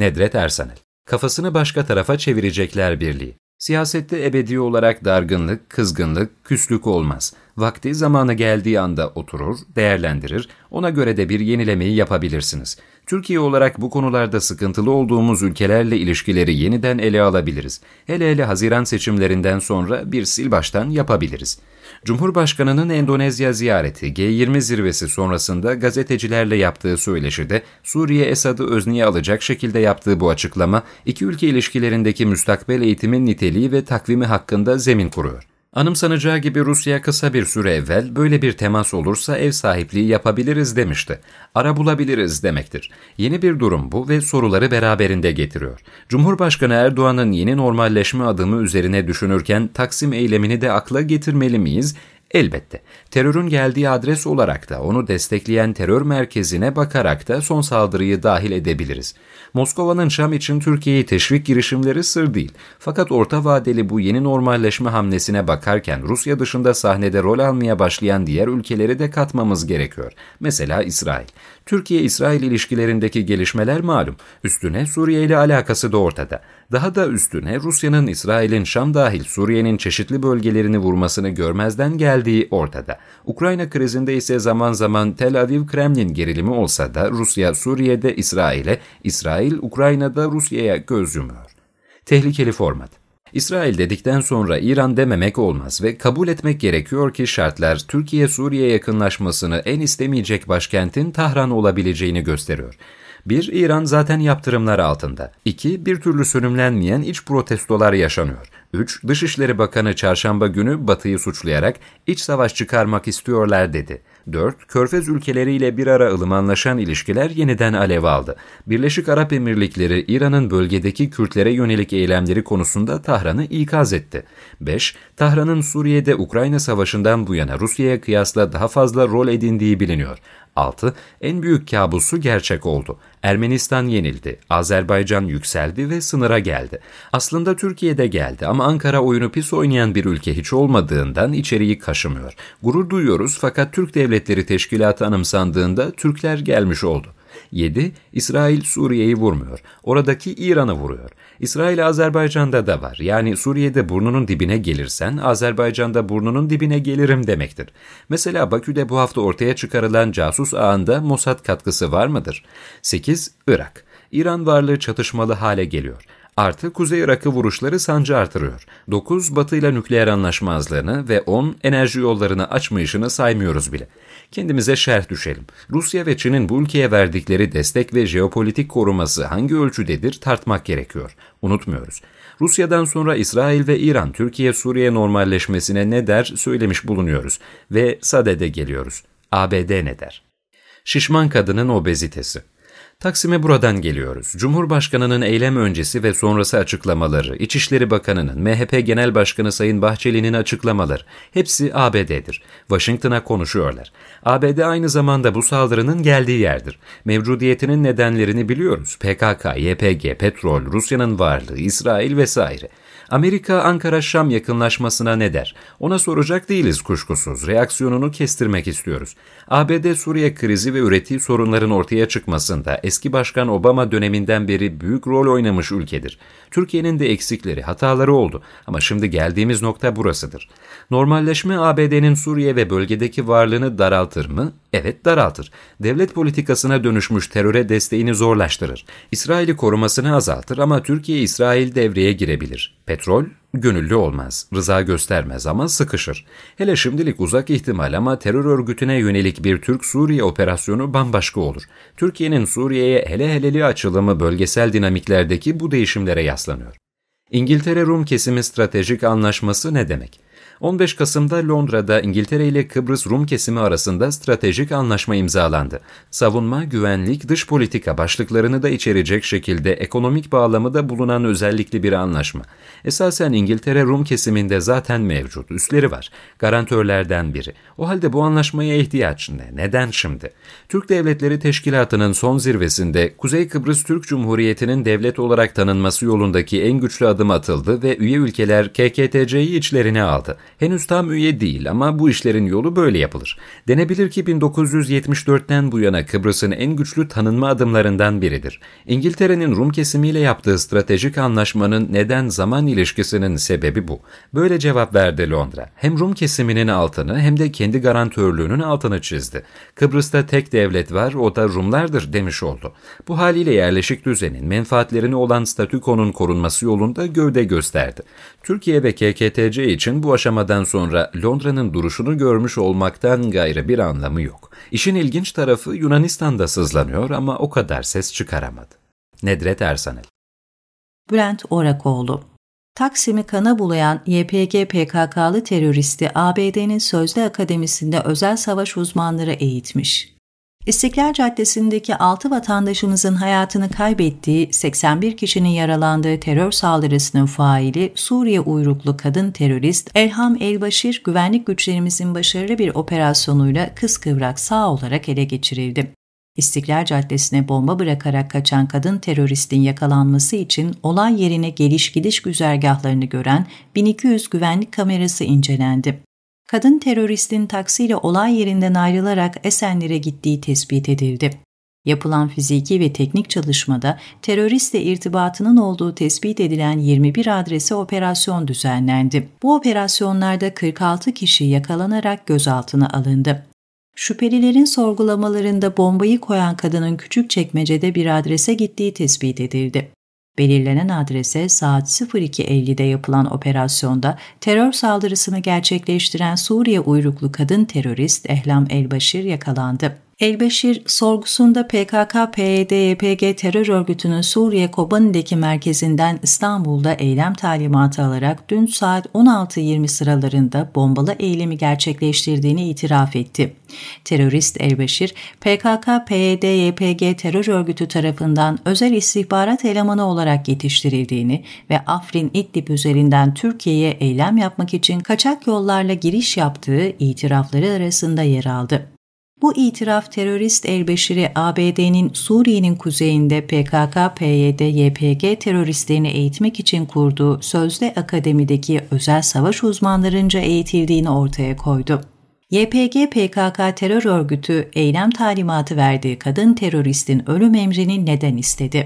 Nedret Ersanel. Kafasını başka tarafa çevirecekler birliği. Siyasette ebedi olarak dargınlık, kızgınlık, küslük olmaz. Vakti zamanı geldiği anda oturur, değerlendirir, ona göre de bir yenilemeyi yapabilirsiniz. Türkiye olarak bu konularda sıkıntılı olduğumuz ülkelerle ilişkileri yeniden ele alabiliriz. Hele hele Haziran seçimlerinden sonra bir sil baştan yapabiliriz. Cumhurbaşkanının Endonezya ziyareti G20 zirvesi sonrasında gazetecilerle yaptığı söyleşide Suriye Esad'ı özneye alacak şekilde yaptığı bu açıklama iki ülke ilişkilerindeki müstakbel eğitimin niteliği ve takvimi hakkında zemin kuruyor. Anımsanacağı gibi Rusya kısa bir süre evvel böyle bir temas olursa ev sahipliği yapabiliriz demişti. Ara bulabiliriz demektir. Yeni bir durum bu ve soruları beraberinde getiriyor. Cumhurbaşkanı Erdoğan'ın yeni normalleşme adımı üzerine düşünürken Taksim eylemini de akla getirmeli miyiz Elbette terörün geldiği adres olarak da onu destekleyen terör merkezine bakarak da son saldırıyı dahil edebiliriz. Moskova'nın Şam için Türkiye'yi teşvik girişimleri sır değil. Fakat orta vadeli bu yeni normalleşme hamlesine bakarken Rusya dışında sahnede rol almaya başlayan diğer ülkeleri de katmamız gerekiyor. Mesela İsrail. Türkiye-İsrail ilişkilerindeki gelişmeler malum. Üstüne Suriye ile alakası da ortada. Daha da üstüne Rusya'nın İsrail'in Şam dahil Suriye'nin çeşitli bölgelerini vurmasını görmezden geldiği ortada. Ukrayna krizinde ise zaman zaman Tel Aviv Kremlin gerilimi olsa da Rusya Suriye'de İsrail'e, İsrail Ukrayna'da Rusya'ya göz yumuyor. Tehlikeli format. İsrail dedikten sonra İran dememek olmaz ve kabul etmek gerekiyor ki şartlar Türkiye-Suriye yakınlaşmasını en istemeyecek başkentin Tahran olabileceğini gösteriyor. Bir, İran zaten yaptırımlar altında. İki, bir türlü sönümlenmeyen iç protestolar yaşanıyor. 3. Dışişleri Bakanı çarşamba günü Batı'yı suçlayarak iç savaş çıkarmak istiyorlar dedi. 4. Körfez ülkeleriyle bir ara ılımanlaşan ilişkiler yeniden alev aldı. Birleşik Arap Emirlikleri İran'ın bölgedeki Kürtlere yönelik eylemleri konusunda Tahran'ı ikaz etti. 5. Tahran'ın Suriye'de Ukrayna Savaşı'ndan bu yana Rusya'ya kıyasla daha fazla rol edindiği biliniyor. 6. En büyük kabusu gerçek oldu. Ermenistan yenildi, Azerbaycan yükseldi ve sınıra geldi. Aslında Türkiye'de geldi ama Ankara oyunu pis oynayan bir ülke hiç olmadığından içeriği kaşımıyor. Gurur duyuyoruz fakat Türk Devletleri Teşkilatı anımsandığında Türkler gelmiş oldu. 7. İsrail Suriye'yi vurmuyor. Oradaki İran'ı vuruyor. İsrail Azerbaycan'da da var. Yani Suriye'de burnunun dibine gelirsen Azerbaycan'da burnunun dibine gelirim demektir. Mesela Bakü'de bu hafta ortaya çıkarılan casus ağında Mossad katkısı var mıdır? 8. Irak. İran varlığı çatışmalı hale geliyor. Artı Kuzey Irak'ı vuruşları sancı artırıyor. 9 Batı ile nükleer anlaşmazlığını ve 10 enerji yollarını açmayışını saymıyoruz bile. Kendimize şerh düşelim. Rusya ve Çin'in bu ülkeye verdikleri destek ve jeopolitik koruması hangi ölçüdedir tartmak gerekiyor. Unutmuyoruz. Rusya'dan sonra İsrail ve İran Türkiye-Suriye normalleşmesine ne der söylemiş bulunuyoruz ve SADE'de geliyoruz. ABD ne der? Şişman kadının obezitesi. Taksim'e buradan geliyoruz. Cumhurbaşkanının eylem öncesi ve sonrası açıklamaları, İçişleri Bakanı'nın, MHP Genel Başkanı Sayın Bahçeli'nin açıklamaları hepsi ABD'dir. Washington'a konuşuyorlar. ABD aynı zamanda bu saldırının geldiği yerdir. Mevcudiyetinin nedenlerini biliyoruz. PKK, YPG, petrol, Rusya'nın varlığı, İsrail vesaire. Amerika Ankara-Şam yakınlaşmasına ne der? Ona soracak değiliz kuşkusuz. Reaksiyonunu kestirmek istiyoruz. ABD Suriye krizi ve ürettiği sorunların ortaya çıkmasında eski başkan Obama döneminden beri büyük rol oynamış ülkedir. Türkiye'nin de eksikleri, hataları oldu ama şimdi geldiğimiz nokta burasıdır. Normalleşme ABD'nin Suriye ve bölgedeki varlığını daraltır mı? Evet daraltır. Devlet politikasına dönüşmüş teröre desteğini zorlaştırır. İsrail'i korumasını azaltır ama Türkiye-İsrail devreye girebilir. Petrol Petrol gönüllü olmaz, rıza göstermez ama sıkışır. Hele şimdilik uzak ihtimal ama terör örgütüne yönelik bir Türk-Suriye operasyonu bambaşka olur. Türkiye'nin Suriye'ye hele heleli açılımı bölgesel dinamiklerdeki bu değişimlere yaslanıyor. İngiltere-Rum kesimi stratejik anlaşması ne demek? 15 Kasım'da Londra'da İngiltere ile Kıbrıs Rum kesimi arasında stratejik anlaşma imzalandı. Savunma, güvenlik, dış politika başlıklarını da içerecek şekilde ekonomik bağlamı da bulunan özellikli bir anlaşma. Esasen İngiltere Rum kesiminde zaten mevcut, üstleri var, garantörlerden biri. O halde bu anlaşmaya ihtiyaç ne? Neden şimdi? Türk Devletleri Teşkilatı'nın son zirvesinde Kuzey Kıbrıs Türk Cumhuriyeti'nin devlet olarak tanınması yolundaki en güçlü adım atıldı ve üye ülkeler KKTC'yi içlerine aldı. Henüz tam üye değil ama bu işlerin yolu böyle yapılır. Denebilir ki 1974'ten bu yana Kıbrıs'ın en güçlü tanınma adımlarından biridir. İngiltere'nin Rum kesimiyle yaptığı stratejik anlaşmanın neden zaman ilişkisinin sebebi bu. Böyle cevap verdi Londra. Hem Rum kesiminin altını hem de kendi garantörlüğünün altını çizdi. Kıbrıs'ta tek devlet var o da Rumlardır demiş oldu. Bu haliyle yerleşik düzenin menfaatlerini olan statükonun korunması yolunda gövde gösterdi. Türkiye ve KKTC için bu aşama açıklamadan sonra Londra'nın duruşunu görmüş olmaktan gayrı bir anlamı yok. İşin ilginç tarafı Yunanistan'da sızlanıyor ama o kadar ses çıkaramadı. Nedret Ersanel Bülent Orakoğlu Taksim'i kana bulayan YPG PKK'lı teröristi ABD'nin Sözde Akademisi'nde özel savaş uzmanları eğitmiş. İstiklal Caddesi'ndeki 6 vatandaşımızın hayatını kaybettiği 81 kişinin yaralandığı terör saldırısının faili Suriye uyruklu kadın terörist Elham Elbaşir güvenlik güçlerimizin başarılı bir operasyonuyla kıskıvrak sağ olarak ele geçirildi. İstiklal Caddesi'ne bomba bırakarak kaçan kadın teröristin yakalanması için olay yerine geliş gidiş güzergahlarını gören 1200 güvenlik kamerası incelendi kadın teröristin taksiyle olay yerinden ayrılarak Esenler'e gittiği tespit edildi. Yapılan fiziki ve teknik çalışmada teröristle irtibatının olduğu tespit edilen 21 adrese operasyon düzenlendi. Bu operasyonlarda 46 kişi yakalanarak gözaltına alındı. Şüphelilerin sorgulamalarında bombayı koyan kadının küçük çekmecede bir adrese gittiği tespit edildi. Belirlenen adrese saat 02.50'de yapılan operasyonda terör saldırısını gerçekleştiren Suriye uyruklu kadın terörist Ehlam Elbaşir yakalandı. Elbeşir sorgusunda PKK-PYD-YPG e terör örgütünün Suriye Kobani'deki merkezinden İstanbul'da eylem talimatı alarak dün saat 16.20 sıralarında bombalı eylemi gerçekleştirdiğini itiraf etti. Terörist Elbeşir, PKK-PYD-YPG e terör örgütü tarafından özel istihbarat elemanı olarak yetiştirildiğini ve Afrin İdlib üzerinden Türkiye'ye eylem yapmak için kaçak yollarla giriş yaptığı itirafları arasında yer aldı. Bu itiraf terörist Elbeşir'i ABD'nin Suriye'nin kuzeyinde PKK, PYD, YPG teröristlerini eğitmek için kurduğu sözde akademideki özel savaş uzmanlarınca eğitildiğini ortaya koydu. YPG PKK terör örgütü eylem talimatı verdiği kadın teröristin ölüm emrini neden istedi?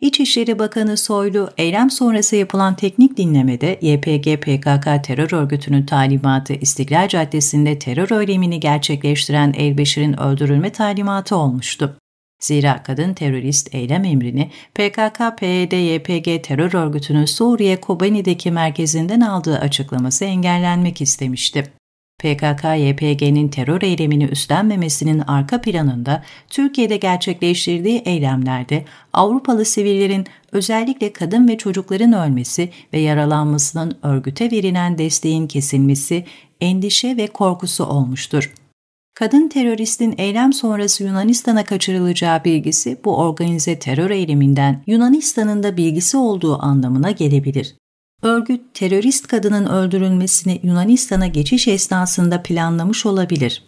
İçişleri Bakanı Soylu, eylem sonrası yapılan teknik dinlemede YPG-PKK terör örgütünün talimatı İstiklal Caddesi'nde terör eylemini gerçekleştiren Elbeşir'in öldürülme talimatı olmuştu. Zira kadın terörist eylem emrini PKK-PYD-YPG e terör örgütünün Suriye Kobani'deki merkezinden aldığı açıklaması engellenmek istemişti. PKK-YPG'nin terör eylemini üstlenmemesinin arka planında Türkiye'de gerçekleştirdiği eylemlerde Avrupalı sivillerin özellikle kadın ve çocukların ölmesi ve yaralanmasının örgüte verilen desteğin kesilmesi endişe ve korkusu olmuştur. Kadın teröristin eylem sonrası Yunanistan'a kaçırılacağı bilgisi bu organize terör eyleminden Yunanistan'ın da bilgisi olduğu anlamına gelebilir. Örgüt terörist kadının öldürülmesini Yunanistan'a geçiş esnasında planlamış olabilir.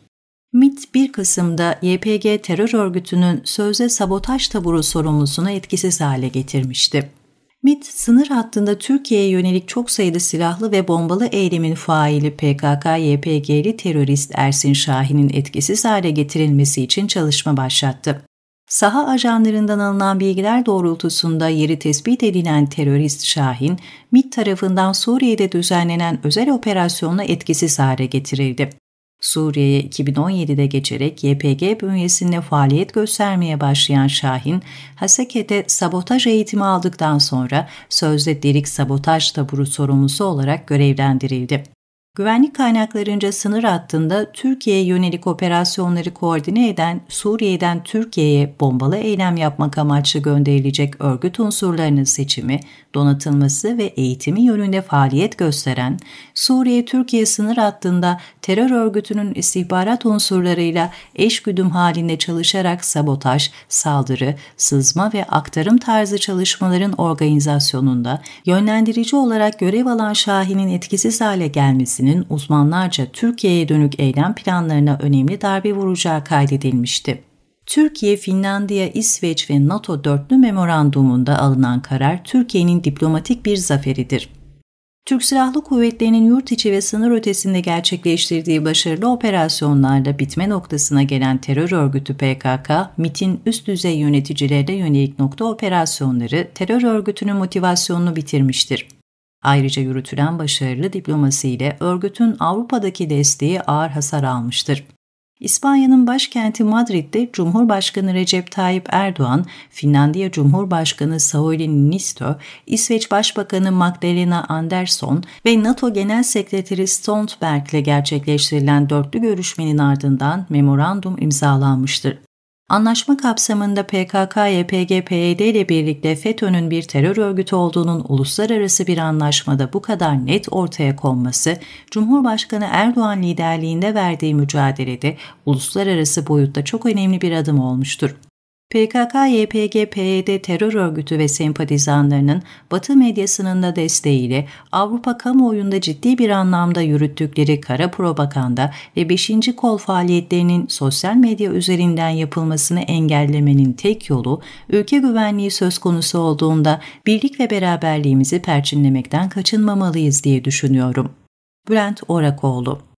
MIT 1 Kasım'da YPG terör örgütünün sözde sabotaj taburu sorumlusunu etkisiz hale getirmişti. MIT sınır hattında Türkiye'ye yönelik çok sayıda silahlı ve bombalı eylemin faili PKK-YPG'li terörist Ersin Şahin'in etkisiz hale getirilmesi için çalışma başlattı. Saha ajanlarından alınan bilgiler doğrultusunda yeri tespit edilen terörist Şahin, MİT tarafından Suriye'de düzenlenen özel operasyonla etkisiz hale getirildi. Suriye'ye 2017'de geçerek YPG bünyesinde faaliyet göstermeye başlayan Şahin, Haseke'de sabotaj eğitimi aldıktan sonra sözde delik sabotaj taburu sorumlusu olarak görevlendirildi. Güvenlik kaynaklarınca sınır hattında Türkiye'ye yönelik operasyonları koordine eden Suriye'den Türkiye'ye bombalı eylem yapmak amaçlı gönderilecek örgüt unsurlarının seçimi, donatılması ve eğitimi yönünde faaliyet gösteren, Suriye-Türkiye sınır hattında terör örgütünün istihbarat unsurlarıyla eş güdüm halinde çalışarak sabotaj, saldırı, sızma ve aktarım tarzı çalışmaların organizasyonunda yönlendirici olarak görev alan Şahin'in etkisiz hale gelmesi Partisi'nin uzmanlarca Türkiye'ye dönük eylem planlarına önemli darbe vuracağı kaydedilmişti. Türkiye, Finlandiya, İsveç ve NATO dörtlü memorandumunda alınan karar Türkiye'nin diplomatik bir zaferidir. Türk Silahlı Kuvvetleri'nin yurt içi ve sınır ötesinde gerçekleştirdiği başarılı operasyonlarla bitme noktasına gelen terör örgütü PKK, MIT'in üst düzey yöneticilerine yönelik nokta operasyonları terör örgütünün motivasyonunu bitirmiştir. Ayrıca yürütülen başarılı diplomasiyle örgütün Avrupa'daki desteği ağır hasar almıştır. İspanya'nın başkenti Madrid'de Cumhurbaşkanı Recep Tayyip Erdoğan, Finlandiya Cumhurbaşkanı Sauli Niinistö, İsveç Başbakanı Magdalena Andersson ve NATO Genel Sekreteri Stoltenberg ile gerçekleştirilen dörtlü görüşmenin ardından memorandum imzalanmıştır. Anlaşma kapsamında PKK-YPG-PYD e ile birlikte FETÖ'nün bir terör örgütü olduğunun uluslararası bir anlaşmada bu kadar net ortaya konması, Cumhurbaşkanı Erdoğan liderliğinde verdiği mücadelede uluslararası boyutta çok önemli bir adım olmuştur. PKK-YPG-PYD e terör örgütü ve sempatizanlarının Batı medyasının da desteğiyle Avrupa kamuoyunda ciddi bir anlamda yürüttükleri kara propaganda ve 5. kol faaliyetlerinin sosyal medya üzerinden yapılmasını engellemenin tek yolu, ülke güvenliği söz konusu olduğunda birlik ve beraberliğimizi perçinlemekten kaçınmamalıyız diye düşünüyorum. Bülent Orakoğlu